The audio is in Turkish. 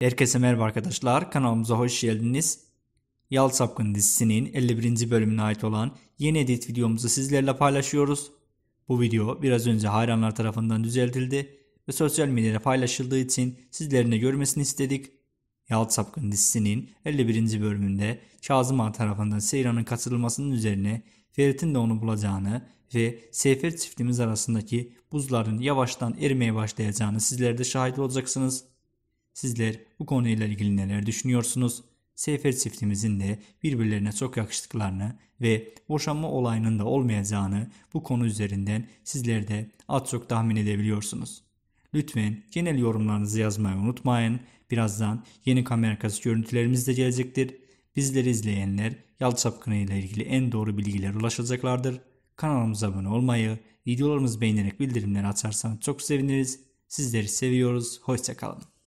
Herkese merhaba arkadaşlar. Kanalımıza hoş geldiniz. Yal Sapkın dizisinin 51. bölümüne ait olan yeni edit videomuzu sizlerle paylaşıyoruz. Bu video biraz önce hayranlar tarafından düzeltildi ve sosyal medyada paylaşıldığı için sizlerin de görmesini istedik. Yal Sapkın dizisinin 51. bölümünde Kazım Ağa tarafından Seyran'ın katılmasının üzerine Ferit'in de onu bulacağını ve Seyfer çiftimiz arasındaki buzların yavaştan erimeye başlayacağını sizler de şahit olacaksınız. Sizler bu konuyla ilgili neler düşünüyorsunuz? Sefer çiftimizin de birbirlerine çok yakıştıklarını ve boşanma olayının da olmayacağını bu konu üzerinden sizler de az çok tahmin edebiliyorsunuz. Lütfen genel yorumlarınızı yazmayı unutmayın. Birazdan yeni kamera görüntülerimiz de gelecektir. Bizleri izleyenler yal ile ilgili en doğru bilgiler ulaşacaklardır. Kanalımıza abone olmayı, videolarımızı beğenerek bildirimleri açarsanız çok seviniriz. Sizleri seviyoruz. Hoşçakalın.